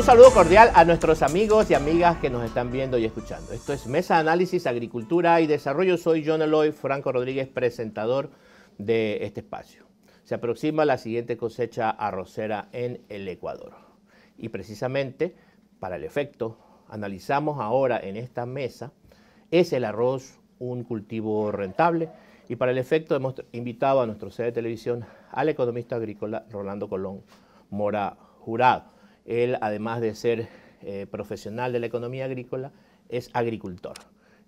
Un saludo cordial a nuestros amigos y amigas que nos están viendo y escuchando. Esto es Mesa de Análisis, Agricultura y Desarrollo. Soy John Eloy Franco Rodríguez, presentador de este espacio. Se aproxima la siguiente cosecha arrocera en el Ecuador. Y precisamente para el efecto, analizamos ahora en esta mesa, ¿es el arroz un cultivo rentable? Y para el efecto hemos invitado a nuestro sede de televisión al economista agrícola Rolando Colón Mora Jurado él, además de ser eh, profesional de la economía agrícola, es agricultor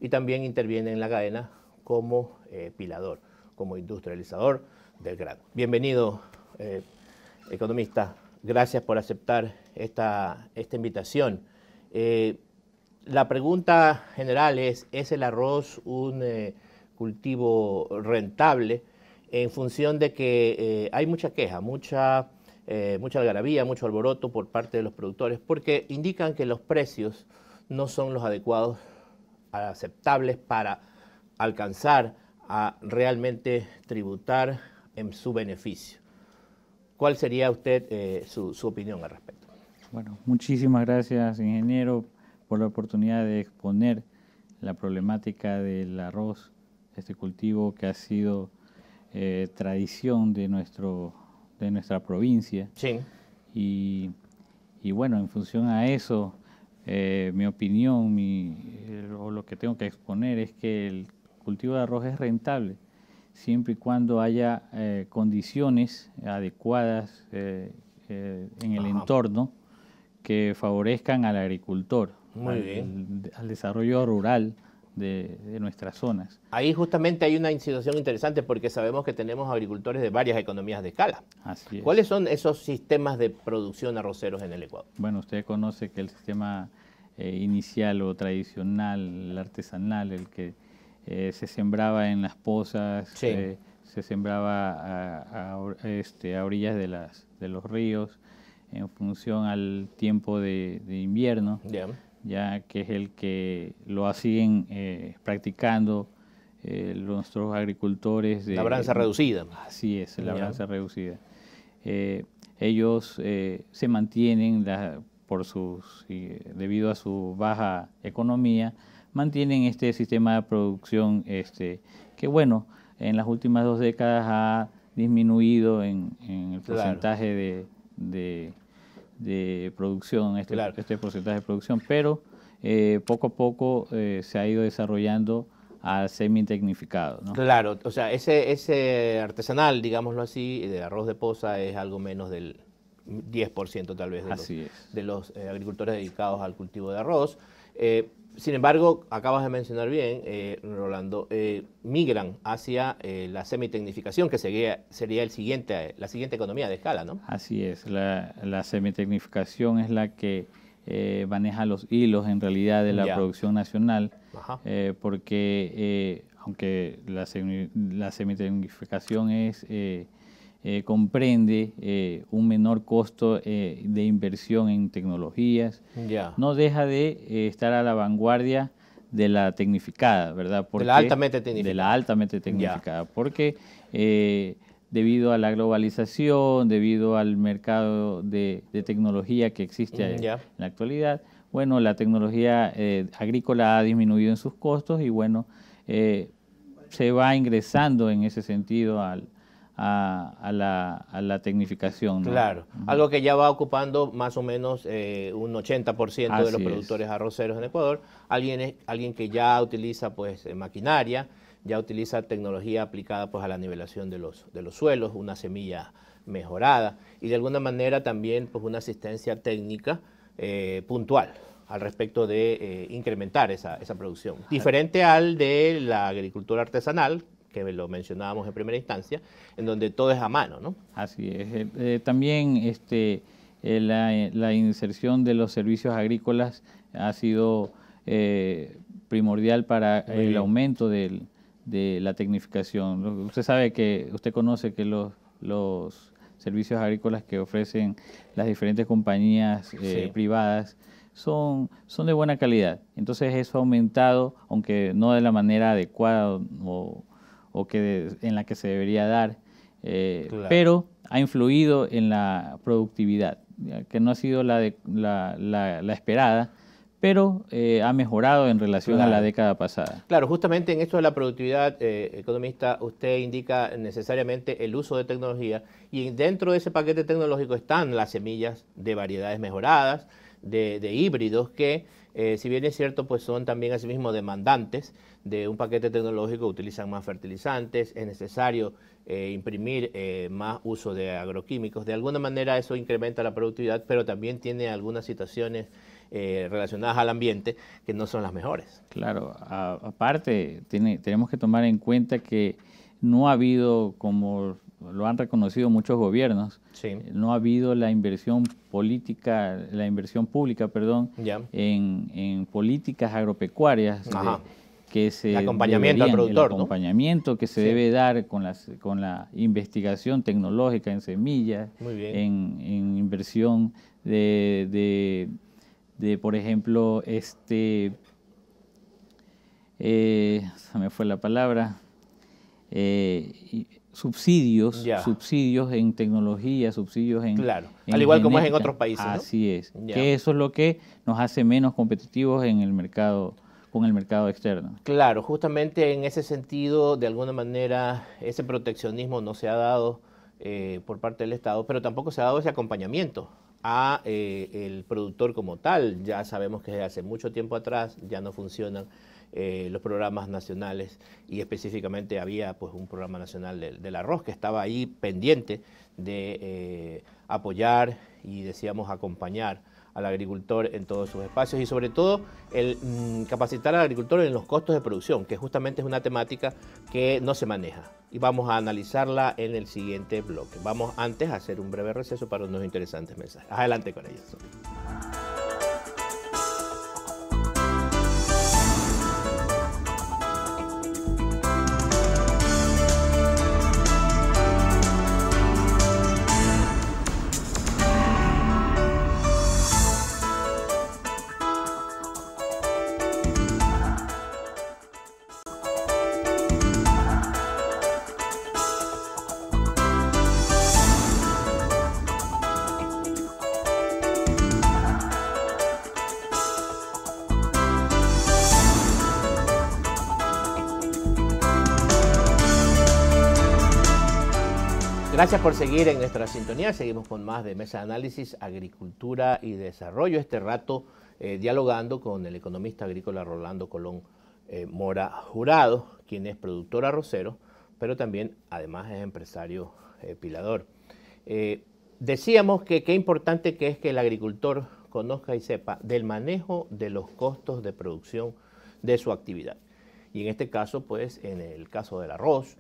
y también interviene en la cadena como eh, pilador, como industrializador del grano. Bienvenido, eh, economista. Gracias por aceptar esta invitación. la pregunta general es, ¿es el arroz un cultivo rentable? En función de que hay mucha queja, mucha eh, mucha algarabía, mucho alboroto por parte de los productores, porque indican que los precios no son los adecuados, aceptables para alcanzar a realmente tributar en su beneficio. ¿Cuál sería usted eh, su, opinión al respecto? Bueno, muchísimas gracias, ingeniero, por la oportunidad de exponer la problemática del arroz, este cultivo que ha sido eh, tradición de nuestro de nuestra provincia. Sí. Y, bueno, en función a eso, eh, mi opinión o lo que tengo que exponer es que el cultivo de arroz es rentable siempre y cuando haya eh, condiciones adecuadas eh, en el entorno que favorezcan al agricultor, al desarrollo rural de, nuestras zonas. Ahí justamente hay una situación interesante porque sabemos que tenemos agricultores de varias economías de escala. Así es. ¿Cuáles son esos sistemas de producción arroceros en el Ecuador? Bueno, usted conoce que el sistema eh, inicial o tradicional, el artesanal, el que eh, se sembraba en las pozas, eh, se sembraba a, este, a orillas de, las, de los ríos en función al tiempo de, invierno ya que es el que lo siguen eh, practicando eh, nuestros agricultores. De, labranza reducida. Así es, labranza reducida. Eh, ellos se mantienen por sus, debido a su baja economía, mantienen este sistema de producción este, que, bueno, en las últimas dos décadas ha disminuido en, el porcentaje de de producción, este, este porcentaje de producción, pero eh, poco a poco eh, se ha ido desarrollando a semi Claro, o sea, ese, ese artesanal, digámoslo así, de arroz de poza es algo menos del 10% tal vez de los, de los eh, agricultores dedicados al cultivo de arroz. Sin embargo, acabas de mencionar bien, eh, Rolando, eh, migran hacia eh, la semitecnificación, que sería, el siguiente, la siguiente economía de escala, ¿no? Así es, la, semitecnificación es la que maneja los hilos en realidad de la producción nacional, porque aunque la, la semitecnificación es eh, comprende eh, un menor costo eh, de inversión en tecnologías. No deja de estar a la vanguardia de la tecnificada, ¿verdad? de la altamente tecnificada. De la altamente tecnificada, porque debido a la globalización, debido al mercado de, tecnología que existe mm, en la actualidad, bueno, la tecnología agrícola ha disminuido en sus costos y bueno, se va ingresando en ese sentido al, a, la, a, la, tecnificación. Claro, algo que ya va ocupando más o menos eh, un 80% de los productores arroceros en Ecuador, alguien, es, alguien que ya utiliza pues eh, maquinaria, ya utiliza tecnología aplicada pues a la nivelación de los, de los suelos, una semilla mejorada y de alguna manera también pues una asistencia técnica eh, puntual al respecto de incrementar esa, esa producción. Diferente al de la agricultura artesanal, que lo mencionábamos en primera instancia, en donde todo es a mano, ¿no? Así es. Eh, eh, también este, eh, la, inserción de los servicios agrícolas ha sido primordial para el aumento de la tecnificación. Usted sabe que, usted conoce que los, servicios agrícolas que ofrecen las diferentes compañías privadas son, son de buena calidad. Entonces eso ha aumentado, aunque no de la manera adecuada o o que en la que se debería dar, eh, pero ha influido en la productividad, que no ha sido la, la, esperada, pero eh, ha mejorado en relación a la década pasada. Claro, justamente en esto de la productividad, eh, economista, usted indica necesariamente el uso de tecnología y dentro de ese paquete tecnológico están las semillas de variedades mejoradas, de, híbridos que, si bien es cierto, pues son también asimismo demandantes, de un paquete tecnológico utilizan más fertilizantes, es necesario eh, imprimir eh, más uso de agroquímicos. De alguna manera eso incrementa la productividad, pero también tiene algunas situaciones eh, relacionadas al ambiente que no son las mejores. Claro, aparte tiene, tenemos que tomar en cuenta que no ha habido, como lo han reconocido muchos gobiernos, no ha habido la inversión política, la inversión pública, perdón, en, políticas agropecuarias. Ajá que se acompañamiento al productor, el acompañamiento que se debe dar con, las, con la investigación tecnológica en semillas, en, inversión de, por ejemplo, este, eh, me fue la palabra, eh, subsidios, subsidios en tecnología, subsidios en... Claro, al igual como es en otros países. Así es, que eso es lo que nos hace menos competitivos en el mercado con el mercado externo. Claro, justamente en ese sentido, de alguna manera, ese proteccionismo no se ha dado eh, por parte del Estado, pero tampoco se ha dado ese acompañamiento a eh, el productor como tal. Ya sabemos que desde hace mucho tiempo atrás ya no funcionan eh, los programas nacionales y específicamente había pues un programa nacional del, arroz que estaba ahí pendiente de apoyar y decíamos acompañar al agricultor en todos sus espacios y sobre todo el mm, capacitar al agricultor en los costos de producción, que justamente es una temática que no se maneja. Y vamos a analizarla en el siguiente bloque. Vamos antes a hacer un breve receso para unos interesantes mensajes. Adelante con ellos. Gracias por seguir en nuestra sintonía. Seguimos con más de Mesa de Análisis, Agricultura y Desarrollo. Este rato eh, dialogando con el economista agrícola Rolando Colón eh, Mora Jurado, quien es productor arrocero, pero también además es empresario eh, pilador. decíamos que qué importante que es que el agricultor conozca y sepa del manejo de los costos de producción de su actividad. Y en este caso, pues en el caso del arroz,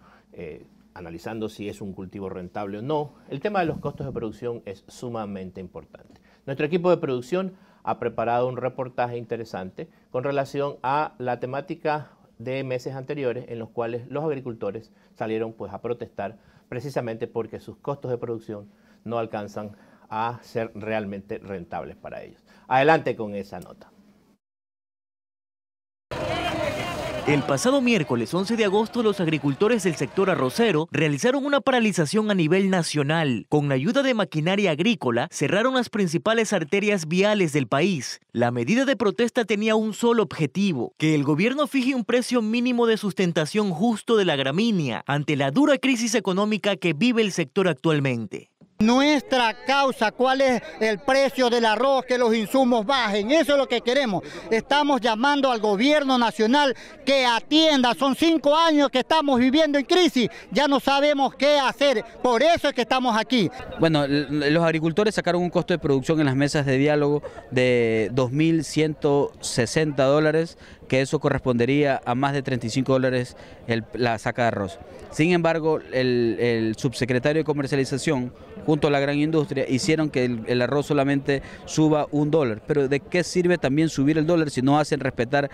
analizando si es un cultivo rentable o no, el tema de los costos de producción es sumamente importante. Nuestro equipo de producción ha preparado un reportaje interesante con relación a la temática de meses anteriores en los cuales los agricultores salieron pues a protestar precisamente porque sus costos de producción no alcanzan a ser realmente rentables para ellos. Adelante con esa nota. El pasado miércoles 11 de agosto los agricultores del sector arrocero realizaron una paralización a nivel nacional. Con la ayuda de maquinaria agrícola cerraron las principales arterias viales del país. La medida de protesta tenía un solo objetivo, que el gobierno fije un precio mínimo de sustentación justo de la gramínea ante la dura crisis económica que vive el sector actualmente. Nuestra causa, cuál es el precio del arroz, que los insumos bajen, eso es lo que queremos. Estamos llamando al gobierno nacional que atienda, son cinco años que estamos viviendo en crisis, ya no sabemos qué hacer, por eso es que estamos aquí. Bueno, los agricultores sacaron un costo de producción en las mesas de diálogo de 2.160 dólares, que eso correspondería a más de 35 dólares la saca de arroz. Sin embargo, el, subsecretario de comercialización junto a la gran industria hicieron que el, arroz solamente suba un dólar. Pero ¿de qué sirve también subir el dólar si no hacen respetar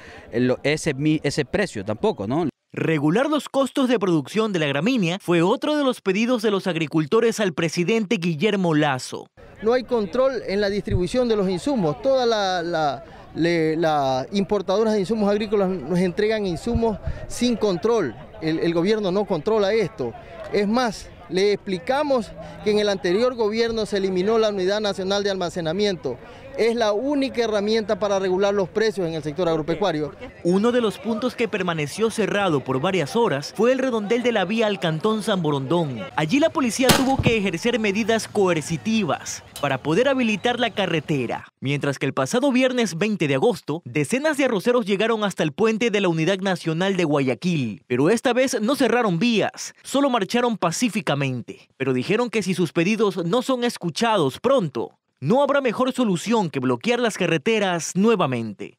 ese, ese precio tampoco? ¿no? Regular los costos de producción de la gramínea fue otro de los pedidos de los agricultores al presidente Guillermo Lazo. No hay control en la distribución de los insumos. Toda la las importadoras de insumos agrícolas nos entregan insumos sin control. El, gobierno no controla esto. Es más, le explicamos que en el anterior gobierno se eliminó la Unidad Nacional de Almacenamiento. Es la única herramienta para regular los precios en el sector agropecuario. Uno de los puntos que permaneció cerrado por varias horas fue el redondel de la vía al Cantón San Borondón. Allí la policía tuvo que ejercer medidas coercitivas para poder habilitar la carretera. Mientras que el pasado viernes 20 de agosto, decenas de arroceros llegaron hasta el puente de la Unidad Nacional de Guayaquil, pero esta vez no cerraron vías, solo marcharon pacíficamente, pero dijeron que si sus pedidos no son escuchados pronto, no habrá mejor solución que bloquear las carreteras nuevamente.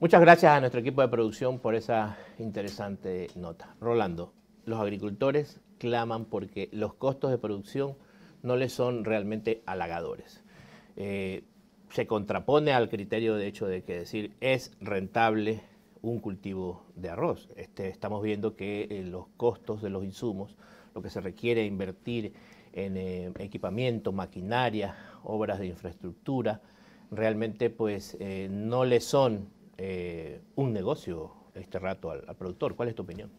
Muchas gracias a nuestro equipo de producción por esa interesante nota. Rolando, los agricultores claman porque los costos de producción no les son realmente halagadores. Eh, se contrapone al criterio de hecho de que decir es rentable un cultivo de arroz. Este, estamos viendo que eh, los costos de los insumos, lo que se requiere invertir en eh, equipamiento, maquinaria, obras de infraestructura, realmente pues no le son un negocio este rato al productor. ¿Cuál es tu opinión?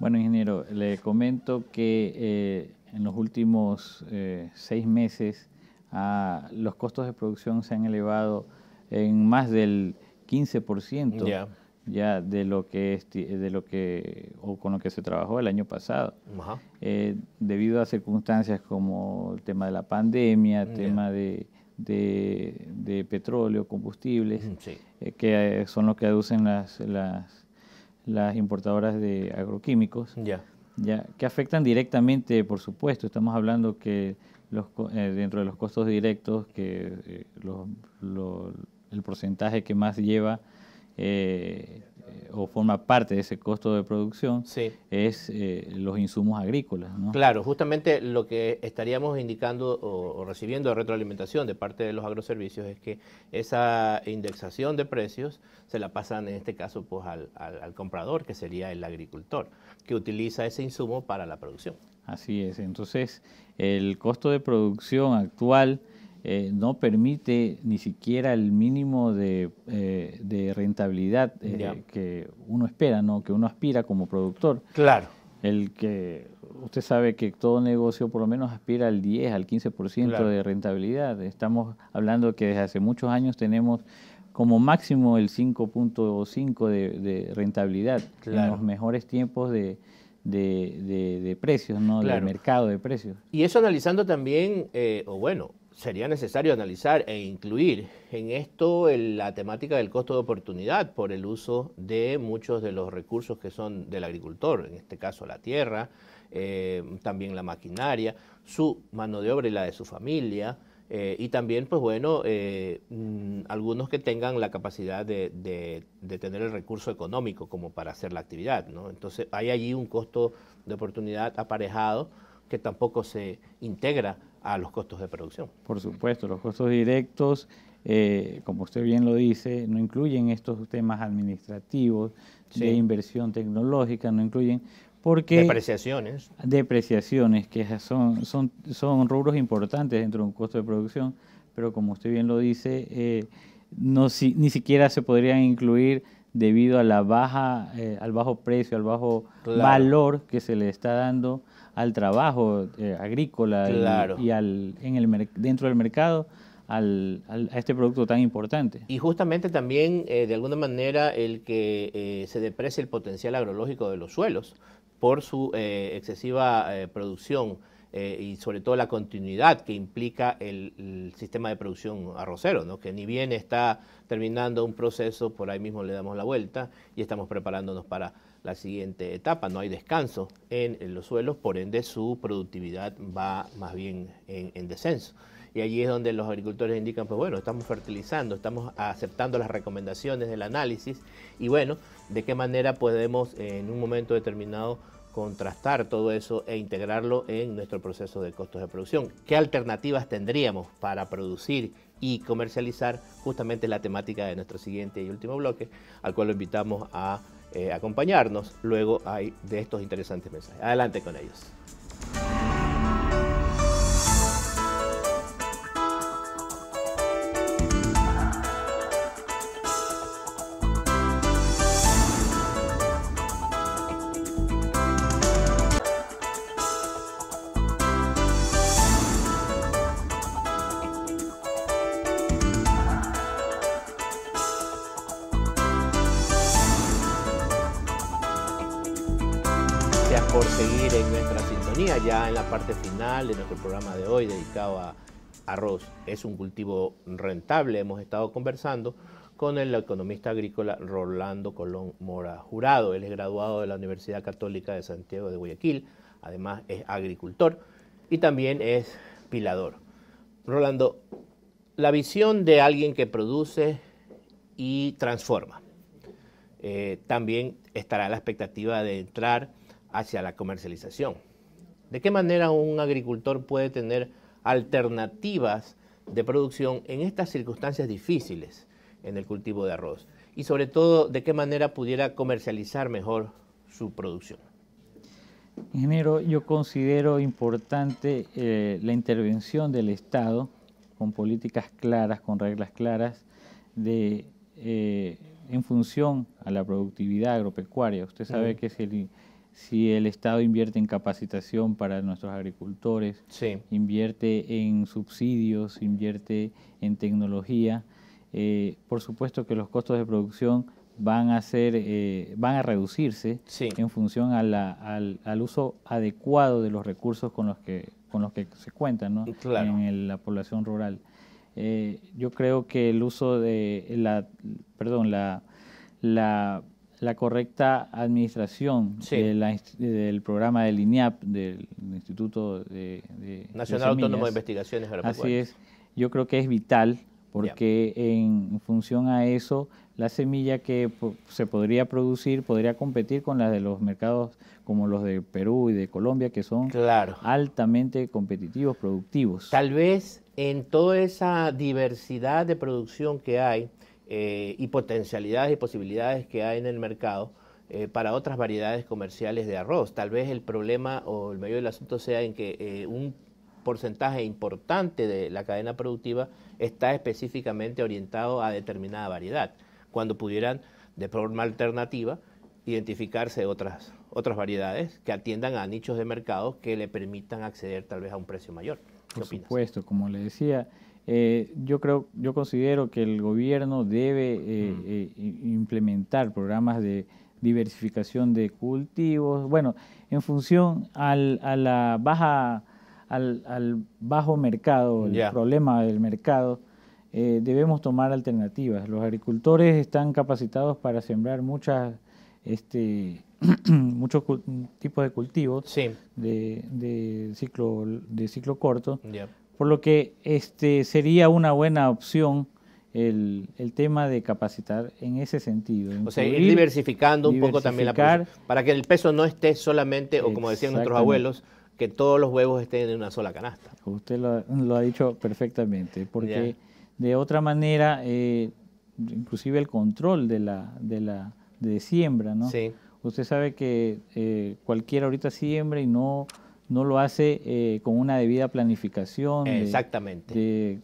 Bueno, ingeniero, le comento que eh, en los últimos eh, seis meses ah, los costos de producción se han elevado en más del 15% ya de lo que de lo que o con lo que se trabajó el año pasado, eh, debido a circunstancias como el tema de la pandemia, el tema de, de, petróleo, combustibles, mm, que son los que aducen las las importadoras de agroquímicos, ya. Ya, que afectan directamente, por supuesto, estamos hablando que los, eh, dentro de los costos directos, que eh, el porcentaje que más lleva eh, o forma parte de ese costo de producción es eh, los insumos agrícolas. Claro, justamente lo que estaríamos indicando o, recibiendo de retroalimentación de parte de los agroservicios es que esa indexación de precios se la pasan en este caso pues, al comprador, que sería el agricultor, que utiliza ese insumo para la producción. Así es, entonces el costo de producción actual eh, no permite ni siquiera el mínimo de, eh, rentabilidad eh, que uno espera, ¿no? que uno aspira como productor. Claro. El que usted sabe que todo negocio por lo menos aspira al 10, al 15% de rentabilidad. Estamos hablando que desde hace muchos años tenemos como máximo el 5.5 de, de, rentabilidad en los mejores tiempos de, de precios, ¿no? Del mercado de precios. Y eso analizando también, o bueno, sería necesario analizar e incluir en esto la temática del costo de oportunidad por el uso de muchos de los recursos que son del agricultor, en este caso la tierra, eh, también la maquinaria, su mano de obra y la de su familia, eh, y también, pues bueno, eh, mm, algunos que tengan la capacidad de, tener el recurso económico como para hacer la actividad, Entonces hay allí un costo de oportunidad aparejado que tampoco se integra a los costos de producción. Por supuesto, los costos directos, eh, como usted bien lo dice, no incluyen estos temas administrativos, de inversión tecnológica, no incluyen... Porque depreciaciones. Depreciaciones, que son, son, son rubros importantes dentro de un costo de producción, pero como usted bien lo dice, eh, no, si, ni siquiera se podrían incluir debido a la baja, eh, al bajo precio, al bajo valor que se le está dando al trabajo eh, agrícola y, al, en el, dentro del mercado al, a este producto tan importante. Y justamente también, eh, de alguna manera, el que se deprecie el potencial agrológico de los suelos por su excesiva producción eh, y sobre todo la continuidad que implica el, sistema de producción arrocero, ¿no? que ni bien está terminando un proceso, por ahí mismo le damos la vuelta y estamos preparándonos para la siguiente etapa. No hay descanso en, los suelos, por ende su productividad va más bien en, en descenso. Y allí es donde los agricultores indican, pues bueno, estamos fertilizando, estamos aceptando las recomendaciones del análisis y bueno, de qué manera podemos en un momento determinado contrastar todo eso e integrarlo en nuestro proceso de costos de producción. ¿Qué alternativas tendríamos para producir y comercializar? Justamente la temática de nuestro siguiente y último bloque, al cual lo invitamos a eh, acompañarnos luego hay de estos interesantes mensajes. Adelante con ellos. ya en la parte final de nuestro programa de hoy dedicado a arroz. Es un cultivo rentable, hemos estado conversando con el economista agrícola Rolando Colón Mora Jurado. Él es graduado de la Universidad Católica de Santiago de Guayaquil, además es agricultor y también es pilador. Rolando, la visión de alguien que produce y transforma. Eh, también estará la expectativa de entrar hacia la comercialización. ¿De qué manera un agricultor puede tener alternativas de producción en estas circunstancias difíciles en el cultivo de arroz? Y sobre todo, ¿de qué manera pudiera comercializar mejor su producción? Ingeniero, yo considero importante eh, la intervención del Estado con políticas claras, con reglas claras, eh, en función a la productividad agropecuaria. Usted sabe que es el si el Estado invierte en capacitación para nuestros agricultores, invierte en subsidios, invierte en tecnología, eh, por supuesto que los costos de producción van a ser, eh, van a reducirse en función al, uso adecuado de los recursos con los que, con los que se cuentan en la población rural. Eh, yo creo que el uso de la, perdón, la la correcta administración del programa del INIAP, del, Instituto de, Nacional Autónomo de Investigaciones Así es, yo creo que es vital porque en función a eso la semilla que se podría producir podría competir con las de los mercados como los de Perú y de Colombia que son altamente competitivos, productivos. Tal vez en toda esa diversidad de producción que hay, eh, y potencialidades y posibilidades que hay en el mercado eh, para otras variedades comerciales de arroz. Tal vez el problema o el medio del asunto sea en que eh, un porcentaje importante de la cadena productiva está específicamente orientado a determinada variedad, cuando pudieran de forma alternativa identificarse otras, otras variedades que atiendan a nichos de mercado que le permitan acceder tal vez a un precio mayor. ¿Qué Por supuesto, como le decía, eh, yo creo, yo considero que el gobierno debe eh, eh, implementar programas de diversificación de cultivos, bueno, en función al, a la baja, al, bajo mercado, el problema del mercado, debemos tomar alternativas. Los agricultores están capacitados para sembrar muchas, este, muchos tipos de cultivos de, ciclo, de ciclo corto. Por lo que este, sería una buena opción el, tema de capacitar en ese sentido. O sea, ir diversificando un poco también la para que el peso no esté solamente, o como decían nuestros abuelos, que todos los huevos estén en una sola canasta. Usted lo, ha dicho perfectamente, porque de otra manera, eh, inclusive el control de la, de la de siembra, ¿no? Sí. Usted sabe que eh, cualquiera ahorita siembra y no no lo hace eh, con una debida planificación. Exactamente.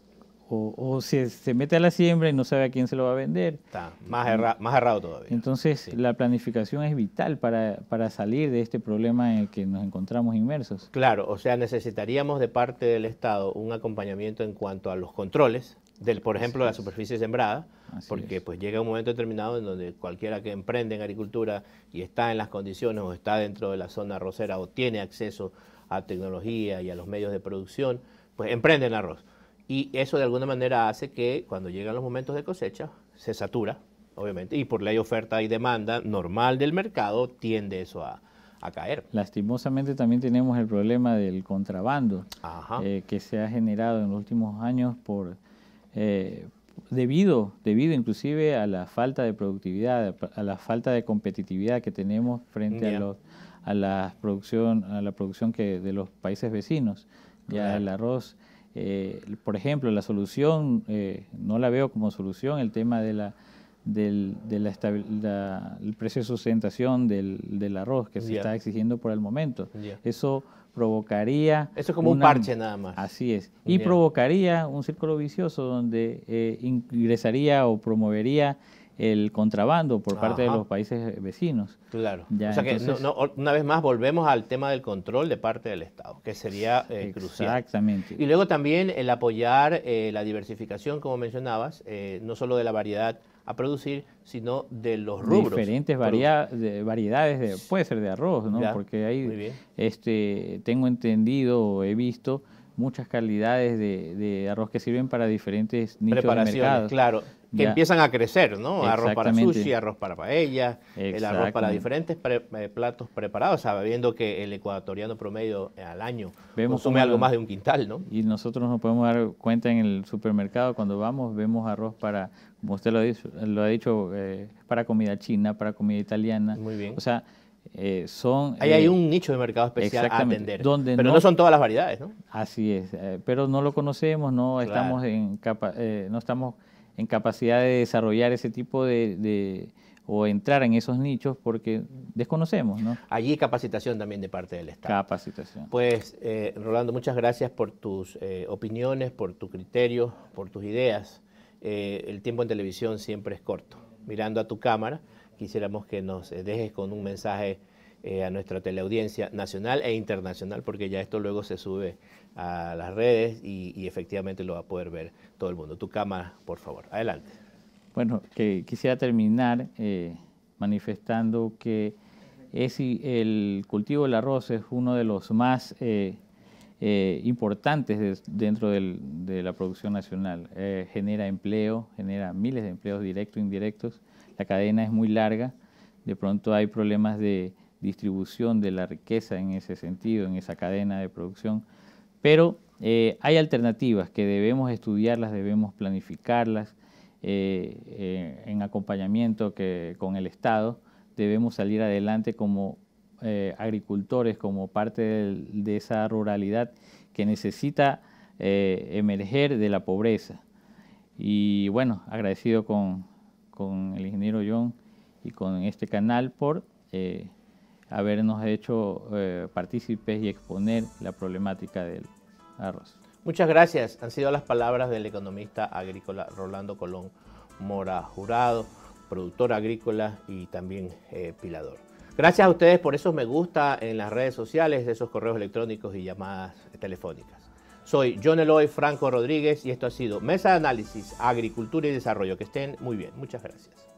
o, o se, se, mete a la siembra y no sabe a quién se lo va a vender. Está más, más errado todavía. Entonces, la planificación es vital para, para, salir de este problema en el que nos encontramos inmersos. Claro, o sea, necesitaríamos de parte del Estado un acompañamiento en cuanto a los controles, del, por ejemplo, de la superficie sembrada, porque pues llega un momento determinado en donde cualquiera que emprende en agricultura y está en las condiciones o está dentro de la zona rosera o tiene acceso a tecnología y a los medios de producción, pues emprenden arroz. Y eso de alguna manera hace que cuando llegan los momentos de cosecha, se satura, obviamente, y por ley oferta y demanda normal del mercado, tiende eso a, caer. Lastimosamente también tenemos el problema del contrabando eh, que se ha generado en los últimos años por... Eh, debido, debido inclusive a la falta de productividad, a la falta de competitividad que tenemos frente a, los, a la producción, a la producción que de los países vecinos, ya al arroz. Eh, por ejemplo, la solución, eh, no la veo como solución, el tema de la, del de la precio de sustentación del, del arroz que se está exigiendo por el momento. Eso provocaría... Eso es como un parche nada más. Así es. Y provocaría un círculo vicioso donde eh, ingresaría o promovería el contrabando por parte de los países vecinos. Claro. o sea que una vez más volvemos al tema del control de parte del Estado, que sería eh, crucial. Exactamente. Y luego también el apoyar eh, la diversificación, como mencionabas, eh, no solo de la variedad a producir, sino de los rubros. Diferentes variedades, puede ser de arroz, ¿no? Porque ahí este, tengo entendido, he visto muchas calidades de, arroz que sirven para diferentes nichos de mercado. Claro, que empiezan a crecer, ¿no? Arroz para sushi, arroz para paella, el arroz para diferentes eh, platos preparados, sabiendo que el ecuatoriano promedio al año consume algo más de un quintal, ¿no? Y nosotros nos podemos dar cuenta en el supermercado cuando vamos, vemos arroz para, como usted lo ha dicho, lo ha dicho eh, para comida china, para comida italiana. Muy bien. O sea, eh, son... Ahí hay un nicho de mercado especial a atender, pero no, son todas las variedades, ¿no? Así es, pero no lo conocemos, no estamos en capa, no estamos en capacidad de desarrollar ese tipo de, o entrar en esos nichos porque desconocemos. ¿no? Allí capacitación también de parte del Estado. Capacitación. Pues, eh, Rolando, muchas gracias por tus eh, opiniones, por tu criterio, por tus ideas. Eh, el tiempo en televisión siempre es corto. Mirando a tu cámara, quisiéramos que nos dejes con un mensaje eh, a nuestra teleaudiencia nacional e internacional, porque ya esto luego se sube a las redes y, efectivamente lo va a poder ver todo el mundo. Tu cámara, por favor. Adelante. Bueno, quisiera terminar eh, manifestando que el cultivo del arroz es uno de los más eh, importantes dentro de la producción nacional. genera empleo, genera miles de empleos directos e indirectos. La cadena es muy larga. De pronto hay problemas de distribución de la riqueza en ese sentido, en esa cadena de producción. Pero eh, hay alternativas que debemos estudiarlas, debemos planificarlas eh, eh, en acompañamiento que, con el Estado. Debemos salir adelante como agricultores, como parte de, esa ruralidad que necesita emerger de la pobreza. Y bueno, agradecido con, el ingeniero John y con este canal por habernos hecho eh, partícipes y exponer la problemática del arroz. Muchas gracias. Han sido las palabras del economista agrícola Rolando Colón Mora Jurado, productor agrícola y también eh, pilador. Gracias a ustedes por esos me gusta en las redes sociales, esos correos electrónicos y llamadas telefónicas. Soy John Eloy Franco Rodríguez y esto ha sido Mesa de Análisis, Agricultura y Desarrollo. Que estén muy bien. Muchas gracias.